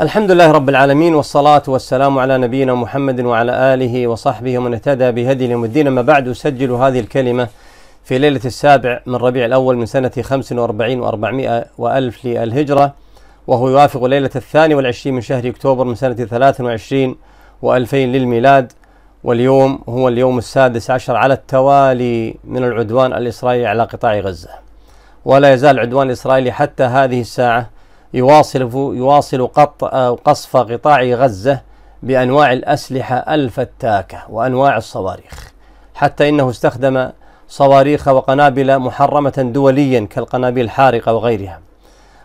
الحمد لله رب العالمين والصلاة والسلام على نبينا محمد وعلى آله وصحبه ومن اهتدى بهدي يوم الدين أما بعد سجلوا هذه الكلمة في ليلة السابع من ربيع الأول من سنة 45 و400 وألف للهجرة وهو يوافق ليلة الثاني والعشرين من شهر أكتوبر من سنة 23 و2000 للميلاد واليوم هو اليوم السادس عشر على التوالي من العدوان الإسرائيلي على قطاع غزة ولا يزال العدوان الإسرائيلي حتى هذه الساعة يواصل يواصل قط آه، قصف قطاع غزة بأنواع الأسلحة الفتاكة وأنواع الصواريخ حتى إنه استخدم صواريخ وقنابل محرمة دوليا كالقنابل الحارقة وغيرها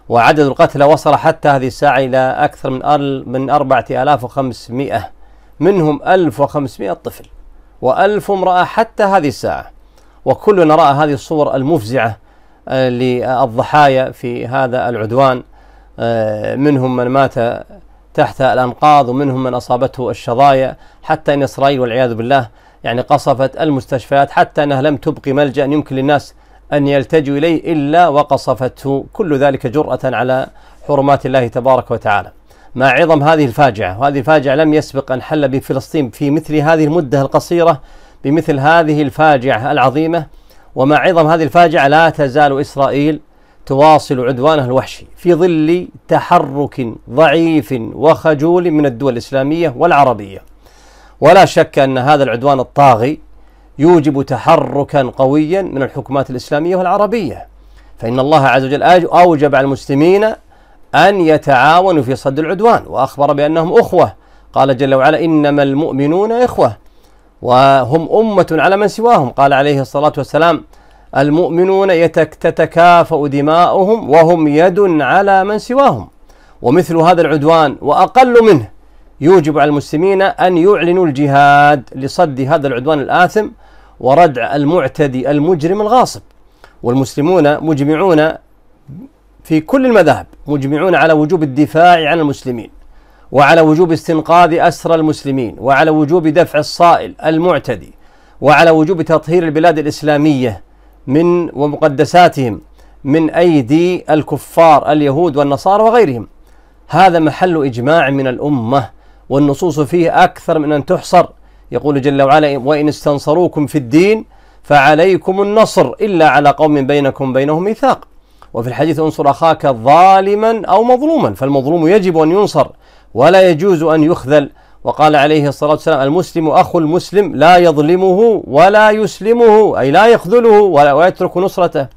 وعدد القتلى وصل حتى هذه الساعة إلى أكثر من من 4500 منهم 1500 طفل و1000 امرأة حتى هذه الساعة وكلنا رأى هذه الصور المفزعة آه، للضحايا في هذا العدوان آه، منهم من مات تحت الأنقاض ومنهم من أصابته الشظايا حتى أن إسرائيل والعياذ بالله يعني قصفت المستشفيات حتى أنها لم تبقي ملجأ يمكن للناس أن يلتجوا إليه إلا وقصفته كل ذلك جرأة على حرمات الله تبارك وتعالى مع عظم هذه الفاجعة وهذه الفاجعة لم يسبق أن حل بفلسطين في مثل هذه المدة القصيرة بمثل هذه الفاجعة العظيمة ومع عظم هذه الفاجعة لا تزال إسرائيل تواصل عدوانها الوحشي في ظل تحرك ضعيف وخجول من الدول الاسلاميه والعربيه. ولا شك ان هذا العدوان الطاغي يوجب تحركا قويا من الحكومات الاسلاميه والعربيه. فان الله عز وجل اوجب على المسلمين ان يتعاونوا في صد العدوان واخبر بانهم اخوه قال جل وعلا انما المؤمنون اخوه وهم امه على من سواهم قال عليه الصلاه والسلام المؤمنون تتكافأ دماؤهم وهم يد على من سواهم ومثل هذا العدوان وأقل منه يوجب على المسلمين أن يعلنوا الجهاد لصد هذا العدوان الآثم وردع المعتدي المجرم الغاصب والمسلمون مجمعون في كل المذاهب مجمعون على وجوب الدفاع عن المسلمين وعلى وجوب استنقاذ أسرى المسلمين وعلى وجوب دفع الصائل المعتدي وعلى وجوب تطهير البلاد الإسلامية من ومقدساتهم من ايدي الكفار اليهود والنصارى وغيرهم هذا محل اجماع من الامه والنصوص فيه اكثر من ان تحصر يقول جل وعلا وان استنصروكم في الدين فعليكم النصر الا على قوم بينكم بينهم ميثاق وفي الحديث انصر اخاك ظالما او مظلوما فالمظلوم يجب ان ينصر ولا يجوز ان يخذل وقال عليه الصلاة والسلام المسلم أخو المسلم لا يظلمه ولا يسلمه أي لا يخذله ولا يترك نصرته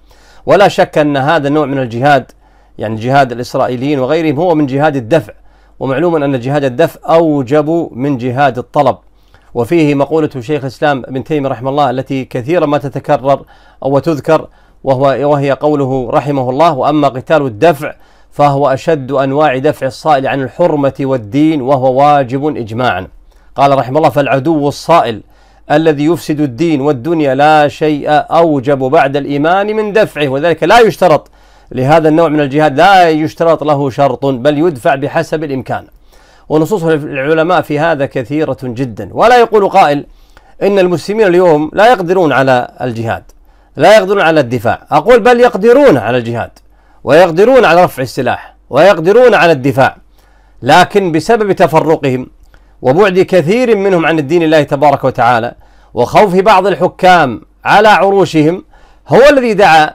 ولا شك أن هذا النوع من الجهاد يعني جهاد الإسرائيليين وغيرهم هو من جهاد الدفع ومعلوم أن جهاد الدفع أوجب من جهاد الطلب وفيه مقولة شيخ الإسلام ابن تيمية رحمه الله التي كثيرا ما تتكرر أو تذكر وهو وهي قوله رحمه الله وأما قتال الدفع فهو أشد أنواع دفع الصائل عن الحرمة والدين وهو واجب إجماعا قال رحمه الله فالعدو الصائل الذي يفسد الدين والدنيا لا شيء أوجب بعد الإيمان من دفعه وذلك لا يشترط لهذا النوع من الجهاد لا يشترط له شرط بل يدفع بحسب الإمكان ونصوص العلماء في هذا كثيرة جدا ولا يقول قائل إن المسلمين اليوم لا يقدرون على الجهاد لا يقدرون على الدفاع أقول بل يقدرون على الجهاد ويقدرون على رفع السلاح ويقدرون على الدفاع لكن بسبب تفرقهم وبعد كثير منهم عن الدين الله تبارك وتعالى وخوف بعض الحكام على عروشهم هو الذي دعا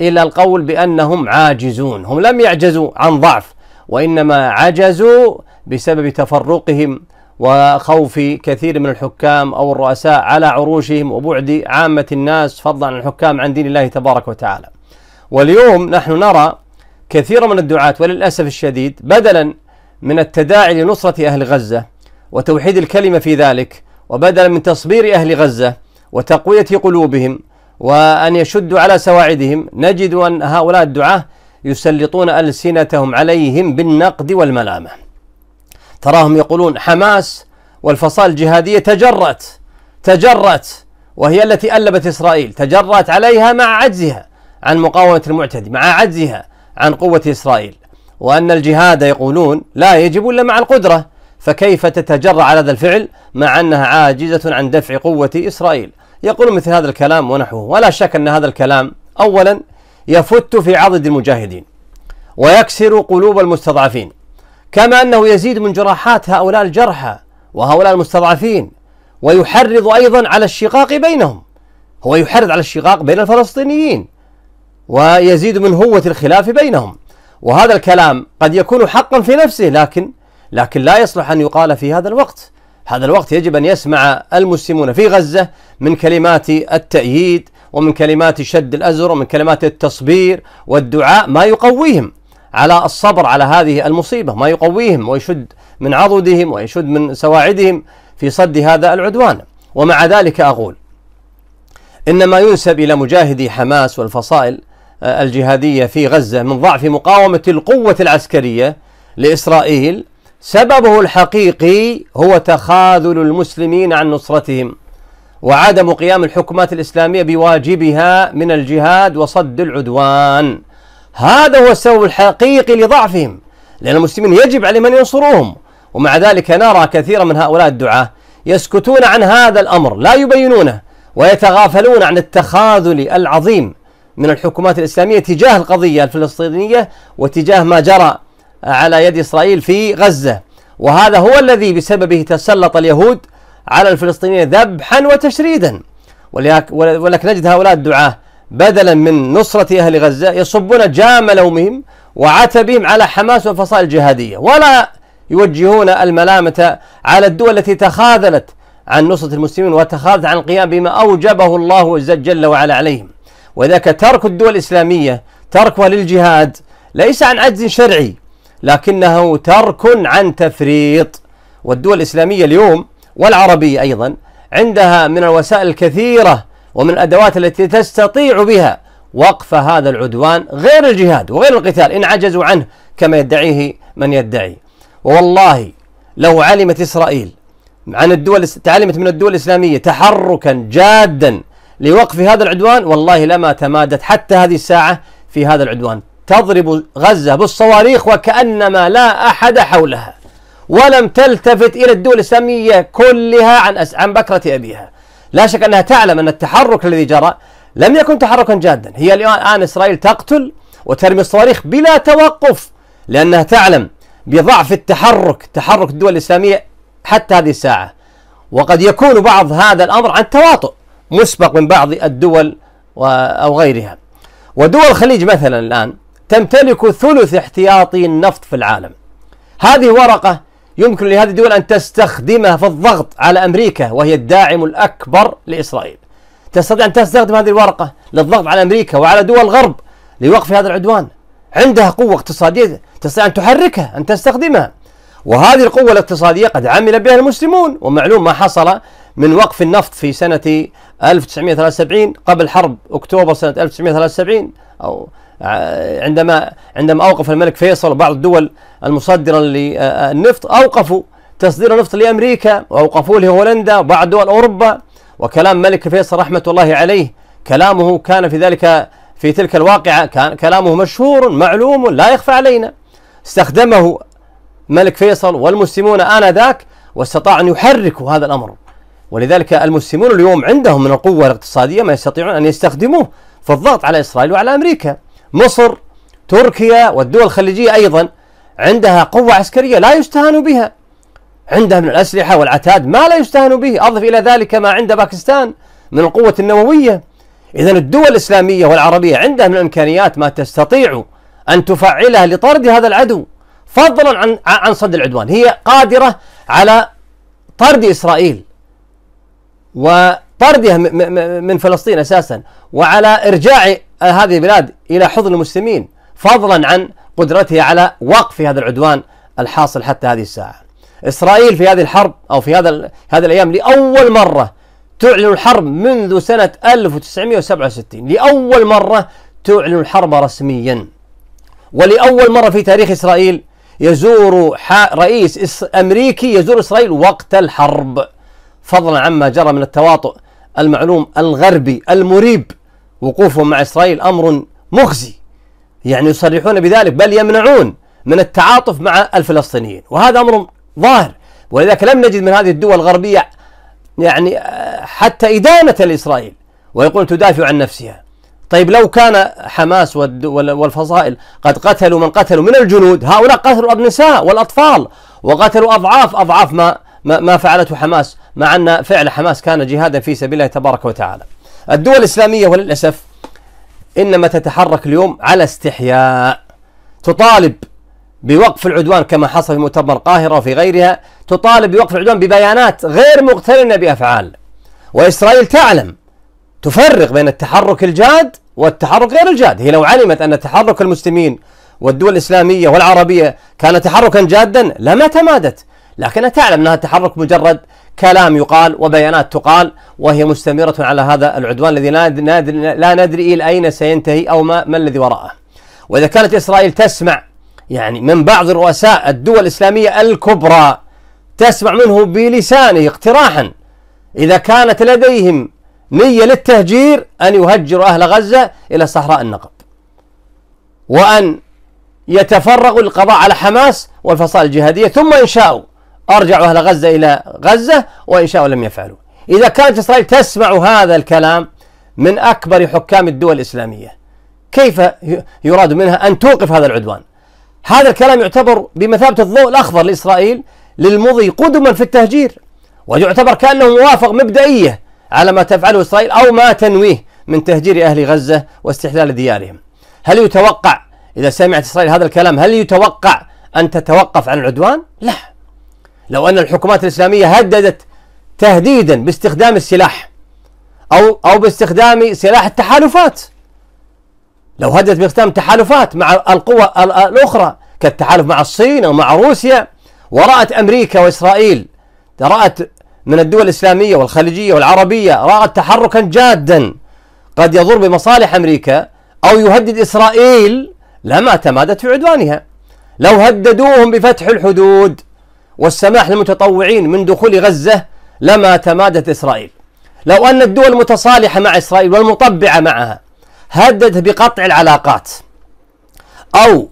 الى القول بانهم عاجزون هم لم يعجزوا عن ضعف وانما عجزوا بسبب تفرقهم وخوف كثير من الحكام او الرؤساء على عروشهم وبعد عامه الناس فضلا عن الحكام عن دين الله تبارك وتعالى واليوم نحن نرى كثير من الدعاة وللأسف الشديد بدلا من التداعي لنصرة أهل غزة وتوحيد الكلمة في ذلك وبدلا من تصبير أهل غزة وتقوية قلوبهم وأن يشدوا على سواعدهم نجد أن هؤلاء الدعاة يسلطون ألسنتهم عليهم بالنقد والملامة تراهم يقولون حماس والفصائل الجهادية تجرت تجرت وهي التي ألبت إسرائيل تجرت عليها مع عجزها عن مقاومة المعتدي مع عجزها عن قوة إسرائيل وأن الجهاد يقولون لا يجب إلا مع القدرة فكيف تتجرأ على هذا الفعل مع أنها عاجزة عن دفع قوة إسرائيل يقول مثل هذا الكلام ونحوه ولا شك أن هذا الكلام أولا يفت في عضد المجاهدين ويكسر قلوب المستضعفين كما أنه يزيد من جراحات هؤلاء الجرحى وهؤلاء المستضعفين ويحرض أيضا على الشقاق بينهم هو يحرض على الشقاق بين الفلسطينيين ويزيد من هوة الخلاف بينهم وهذا الكلام قد يكون حقا في نفسه لكن لكن لا يصلح أن يقال في هذا الوقت هذا الوقت يجب أن يسمع المسلمون في غزة من كلمات التأييد ومن كلمات شد الأزر ومن كلمات التصبير والدعاء ما يقويهم على الصبر على هذه المصيبة ما يقويهم ويشد من عضدهم ويشد من سواعدهم في صد هذا العدوان ومع ذلك أقول إن ما ينسب إلى مجاهدي حماس والفصائل الجهادية في غزة من ضعف مقاومة القوة العسكرية لإسرائيل سببه الحقيقي هو تخاذل المسلمين عن نصرتهم وعدم قيام الحكومات الإسلامية بواجبها من الجهاد وصد العدوان هذا هو السبب الحقيقي لضعفهم لأن المسلمين يجب عليهم أن ينصروهم ومع ذلك نرى كثيرا من هؤلاء الدعاة يسكتون عن هذا الأمر لا يبينونه ويتغافلون عن التخاذل العظيم من الحكومات الإسلامية تجاه القضية الفلسطينية وتجاه ما جرى على يد إسرائيل في غزة وهذا هو الذي بسببه تسلط اليهود على الفلسطينيين ذبحا وتشريدا ولك نجد هؤلاء الدعاة بدلا من نصرة أهل غزة يصبون جام لومهم وعتبهم على حماس والفصائل الجهادية ولا يوجهون الملامة على الدول التي تخاذلت عن نصرة المسلمين وتخاذلت عن القيام بما أوجبه الله جل وعلا عليهم وذاك ترك الدول الإسلامية تركها للجهاد ليس عن عجز شرعي لكنه ترك عن تفريط والدول الإسلامية اليوم والعربية أيضا عندها من الوسائل الكثيرة ومن الأدوات التي تستطيع بها وقف هذا العدوان غير الجهاد وغير القتال إن عجزوا عنه كما يدعيه من يدعي والله لو علمت إسرائيل عن الدول تعلمت من الدول الإسلامية تحركا جادا لوقف هذا العدوان والله لما تمادت حتى هذه الساعة في هذا العدوان تضرب غزة بالصواريخ وكأنما لا أحد حولها ولم تلتفت إلى الدول الإسلامية كلها عن أس... عن بكرة أبيها لا شك أنها تعلم أن التحرك الذي جرى لم يكن تحركا جادا هي الآن إسرائيل تقتل وترمي الصواريخ بلا توقف لأنها تعلم بضعف التحرك تحرك الدول الإسلامية حتى هذه الساعة وقد يكون بعض هذا الأمر عن تواطؤ مسبق من بعض الدول أو غيرها ودول الخليج مثلا الآن تمتلك ثلث احتياطي النفط في العالم هذه ورقة يمكن لهذه الدول أن تستخدمها في الضغط على أمريكا وهي الداعم الأكبر لإسرائيل تستطيع أن تستخدم هذه الورقة للضغط على أمريكا وعلى دول الغرب لوقف هذا العدوان عندها قوة اقتصادية تستطيع أن تحركها أن تستخدمها وهذه القوة الاقتصادية قد عمل بها المسلمون ومعلوم ما حصل من وقف النفط في سنة 1973 قبل حرب أكتوبر سنة 1973 أو عندما عندما أوقف الملك فيصل وبعض الدول المصدرة للنفط أوقفوا تصدير النفط لأمريكا وأوقفوه لهولندا وبعض دول أوروبا وكلام ملك فيصل رحمة الله عليه كلامه كان في ذلك في تلك الواقعة كان كلامه مشهور معلوم لا يخفى علينا استخدمه ملك فيصل والمسلمون آنذاك واستطاع أن يحركوا هذا الأمر ولذلك المسلمون اليوم عندهم من القوة الاقتصادية ما يستطيعون أن يستخدموه في الضغط على إسرائيل وعلى أمريكا مصر تركيا والدول الخليجية أيضا عندها قوة عسكرية لا يستهان بها عندها من الأسلحة والعتاد ما لا يستهان به أضف إلى ذلك ما عند باكستان من القوة النووية إذا الدول الإسلامية والعربية عندها من الإمكانيات ما تستطيع أن تفعلها لطرد هذا العدو فضلا عن عن صد العدوان هي قادرة على طرد إسرائيل وطردها من فلسطين اساسا وعلى ارجاع آه، هذه البلاد الى حضن المسلمين فضلا عن قدرته على وقف هذا العدوان الحاصل حتى هذه الساعه. اسرائيل في هذه الحرب او في هذا هذه الايام لاول مره تعلن الحرب منذ سنه 1967 لاول مره تعلن الحرب رسميا. ولاول مره في تاريخ اسرائيل يزور رئيس امريكي يزور اسرائيل وقت الحرب. فضلا عما جرى من التواطؤ المعلوم الغربي المريب وقوفهم مع اسرائيل امر مخزي يعني يصرحون بذلك بل يمنعون من التعاطف مع الفلسطينيين وهذا امر ظاهر ولذلك لم نجد من هذه الدول الغربيه يعني آه، حتى ادانه لاسرائيل ويقول تدافع عن نفسها طيب لو كان حماس والفصائل قد قتلوا من قتلوا من الجنود هؤلاء قتلوا النساء والاطفال وقتلوا اضعاف اضعاف ما ما فعلته حماس مع أن فعل حماس كان جهادا في سبيل الله تبارك وتعالى الدول الإسلامية وللأسف إنما تتحرك اليوم على استحياء تطالب بوقف العدوان كما حصل في مؤتمر القاهرة وفي غيرها تطالب بوقف العدوان ببيانات غير مقترنة بأفعال وإسرائيل تعلم تفرق بين التحرك الجاد والتحرك غير الجاد هي لو علمت أن تحرك المسلمين والدول الإسلامية والعربية كان تحركا جادا لما تمادت لكنها تعلم أنها تحرك مجرد كلام يقال وبيانات تقال وهي مستمرة على هذا العدوان الذي لا ندري, لا ندري إلى أين سينتهي أو ما, ما الذي وراءه وإذا كانت إسرائيل تسمع يعني من بعض رؤساء الدول الإسلامية الكبرى تسمع منه بلسانه اقتراحا إذا كانت لديهم نية للتهجير أن يهجروا أهل غزة إلى صحراء النقب وأن يتفرغوا للقضاء على حماس والفصائل الجهادية ثم إن شاءوا أرجعوا أهل غزة إلى غزة وإن شاءوا لم يفعلوا إذا كانت إسرائيل تسمع هذا الكلام من أكبر حكام الدول الإسلامية كيف يراد منها أن توقف هذا العدوان هذا الكلام يعتبر بمثابة الضوء الأخضر لإسرائيل للمضي قدما في التهجير ويعتبر كأنه موافق مبدئية على ما تفعله إسرائيل أو ما تنويه من تهجير أهل غزة واستحلال ديارهم هل يتوقع إذا سمعت إسرائيل هذا الكلام هل يتوقع أن تتوقف عن العدوان؟ لا لو أن الحكومات الإسلامية هددت تهديدا باستخدام السلاح أو أو باستخدام سلاح التحالفات لو هددت باستخدام تحالفات مع القوى الأخرى كالتحالف مع الصين أو مع روسيا ورأت أمريكا وإسرائيل رأت من الدول الإسلامية والخليجية والعربية رأت تحركا جادا قد يضر بمصالح أمريكا أو يهدد إسرائيل لما تمادت في عدوانها لو هددوهم بفتح الحدود والسماح للمتطوعين من دخول غزة لما تمادت إسرائيل لو أن الدول المتصالحة مع إسرائيل والمطبعة معها هددت بقطع العلاقات أو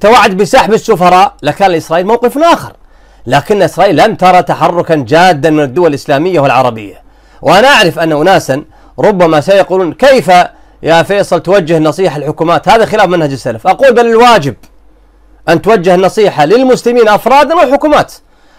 توعد بسحب السفراء لكان لإسرائيل موقف آخر لكن إسرائيل لم ترى تحركا جادا من الدول الإسلامية والعربية وأنا أعرف أن أناسا ربما سيقولون كيف يا فيصل توجه نصيحة الحكومات هذا خلاف منهج السلف أقول بل الواجب أن توجه النصيحة للمسلمين أفرادا والحكومات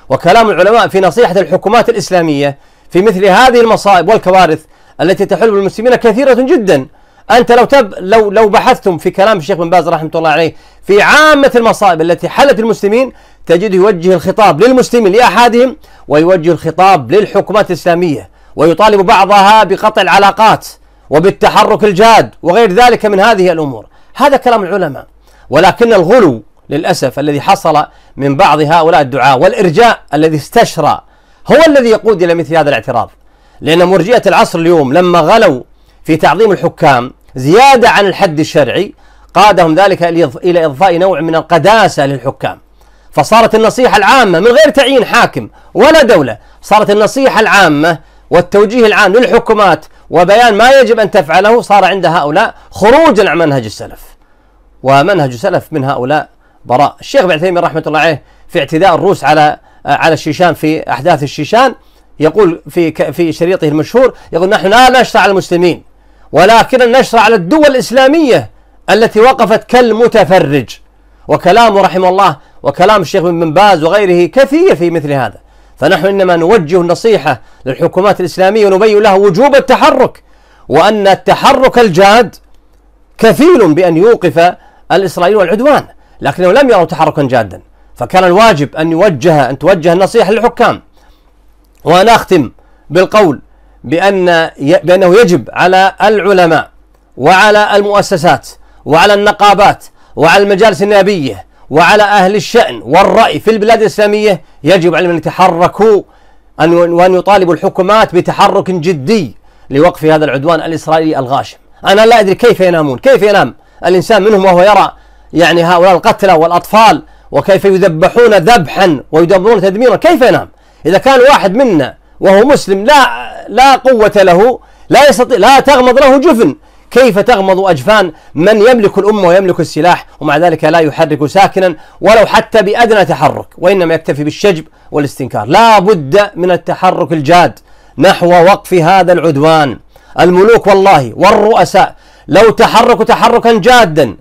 وكلام العلماء في نصيحة الحكومات الإسلامية في مثل هذه المصائب والكوارث التي تحل بالمسلمين كثيرة جدا أنت لو تب لو لو بحثتم في كلام الشيخ بن باز رحمه الله عليه في عامة المصائب التي حلت المسلمين تجد يوجه الخطاب للمسلمين لأحدهم ويوجه الخطاب للحكومات الإسلامية ويطالب بعضها بقطع العلاقات وبالتحرك الجاد وغير ذلك من هذه الأمور هذا كلام العلماء ولكن الغلو للأسف الذي حصل من بعض هؤلاء الدعاة والإرجاء الذي استشرى هو الذي يقود إلى مثل هذا الاعتراض لأن مرجئة العصر اليوم لما غلوا في تعظيم الحكام زيادة عن الحد الشرعي قادهم ذلك إلى إضفاء نوع من القداسة للحكام فصارت النصيحة العامة من غير تعيين حاكم ولا دولة صارت النصيحة العامة والتوجيه العام للحكومات وبيان ما يجب أن تفعله صار عند هؤلاء خروجا عن منهج السلف ومنهج السلف من هؤلاء براء الشيخ بن عثيمين رحمه الله عليه في اعتداء الروس على آه، على الشيشان في احداث الشيشان يقول في في شريطه المشهور يقول نحن لا نشرع على المسلمين ولكن نشرع على الدول الاسلاميه التي وقفت كالمتفرج وكلامه رحمه الله وكلام الشيخ بن باز وغيره كثير في مثل هذا فنحن انما نوجه النصيحه للحكومات الاسلاميه ونبين لها وجوب التحرك وان التحرك الجاد كفيل بان يوقف الاسرائيلي والعدوان لكنهم لم يروا تحركا جادا فكان الواجب أن يوجه أن توجه النصيحة للحكام وأنا أختم بالقول بأن بأنه يجب على العلماء وعلى المؤسسات وعلى النقابات وعلى المجالس النيابية وعلى أهل الشأن والرأي في البلاد الإسلامية يجب عليهم أن يتحركوا وأن يطالبوا الحكومات بتحرك جدي لوقف هذا العدوان الإسرائيلي الغاشم أنا لا أدري كيف ينامون كيف ينام الإنسان منهم وهو يرى يعني هؤلاء القتلى والأطفال وكيف يذبحون ذبحا ويدمرون تدميرا كيف ينام إذا كان واحد منا وهو مسلم لا لا قوة له لا يستطيع لا تغمض له جفن كيف تغمض أجفان من يملك الأمة ويملك السلاح ومع ذلك لا يحرك ساكنا ولو حتى بأدنى تحرك وإنما يكتفي بالشجب والاستنكار لا بد من التحرك الجاد نحو وقف هذا العدوان الملوك والله والرؤساء لو تحركوا تحركا جادا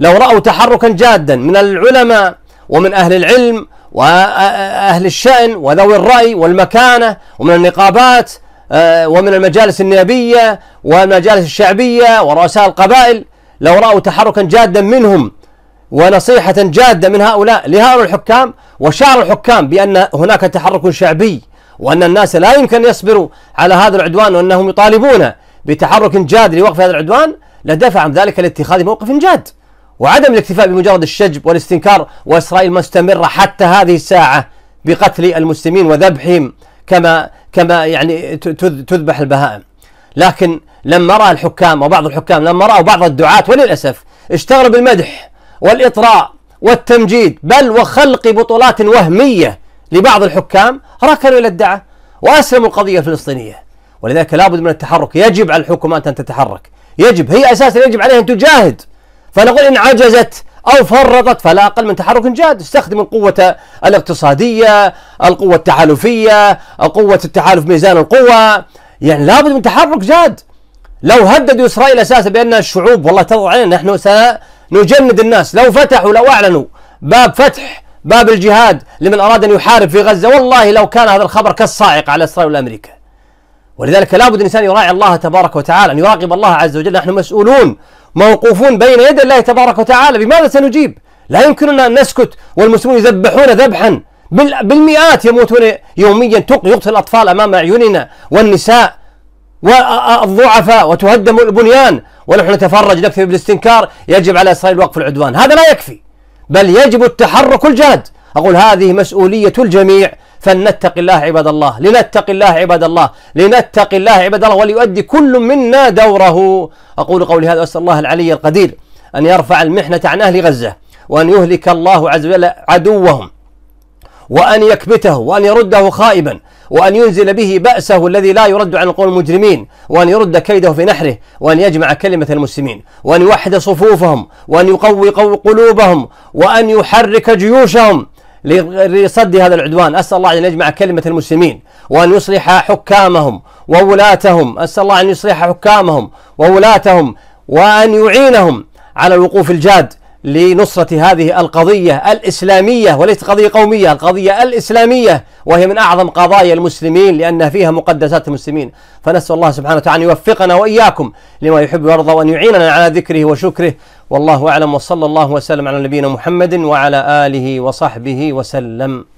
لو رأوا تحركا جادا من العلماء ومن أهل العلم وأهل الشأن وذوي الرأي والمكانة ومن النقابات آه، ومن المجالس النيابية والمجالس الشعبية ورؤساء القبائل لو رأوا تحركا جادا منهم ونصيحة جادة من هؤلاء لهؤلاء الحكام وشعر الحكام بأن هناك تحرك شعبي وأن الناس لا يمكن يصبروا على هذا العدوان وأنهم يطالبون بتحرك جاد لوقف هذا العدوان لدفعهم ذلك لاتخاذ موقف جاد وعدم الاكتفاء بمجرد الشجب والاستنكار وإسرائيل مستمرة حتى هذه الساعة بقتل المسلمين وذبحهم كما كما يعني تذبح البهائم لكن لما رأى الحكام وبعض الحكام لما رأوا بعض الدعاة وللأسف اشتغلوا بالمدح والإطراء والتمجيد بل وخلق بطولات وهمية لبعض الحكام ركنوا إلى الدعه وأسلموا القضية الفلسطينية ولذلك لابد من التحرك يجب على الحكومات أن تتحرك يجب هي أساسا يجب عليها أن تجاهد فنقول إن عجزت أو فرطت فلا أقل من تحرك جاد استخدم القوة الاقتصادية القوة التحالفية القوة التحالف ميزان القوة يعني لابد من تحرك جاد لو هددوا إسرائيل أساسا بأن الشعوب والله تضع علينا نحن سنجند الناس لو فتحوا لو أعلنوا باب فتح باب الجهاد لمن أراد أن يحارب في غزة والله لو كان هذا الخبر كالصاعقة على إسرائيل وأمريكا ولذلك لابد الإنسان يراعي الله تبارك وتعالى أن يراقب الله عز وجل نحن مسؤولون موقوفون بين يدي الله تبارك وتعالى بماذا سنجيب لا يمكننا أن نسكت والمسلمون يذبحون ذبحا بالمئات يموتون يوميا يقتل الأطفال أمام أعيننا والنساء والضعفاء وتهدم البنيان ونحن نتفرج نكفي بالاستنكار يجب على إسرائيل وقف العدوان هذا لا يكفي بل يجب التحرك الجاد أقول هذه مسؤولية الجميع فلنتق الله عباد الله لنتق الله عباد الله لنتق الله عباد الله وليؤدي كل منا دوره أقول قولي هذا وأسأل الله العلي القدير أن يرفع المحنة عن أهل غزة وأن يهلك الله عز وجل عدوهم وأن يكبته وأن يرده خائبا وأن ينزل به بأسه الذي لا يرد عن القوم المجرمين وأن يرد كيده في نحره وأن يجمع كلمة المسلمين وأن يوحد صفوفهم وأن يقوي قلوبهم وأن يحرك جيوشهم لصد هذا العدوان أسأل الله أن يجمع كلمة المسلمين وأن يصلح حكامهم وولاتهم أسأل الله أن يصلح حكامهم وولاتهم وأن يعينهم على الوقوف الجاد لنصرة هذه القضية الإسلامية وليست قضية قومية القضية الإسلامية وهي من أعظم قضايا المسلمين لأن فيها مقدسات المسلمين فنسأل الله سبحانه وتعالى أن يوفقنا وإياكم لما يحب ويرضى وأن يعيننا على ذكره وشكره والله أعلم وصلى الله وسلم على نبينا محمد وعلى آله وصحبه وسلم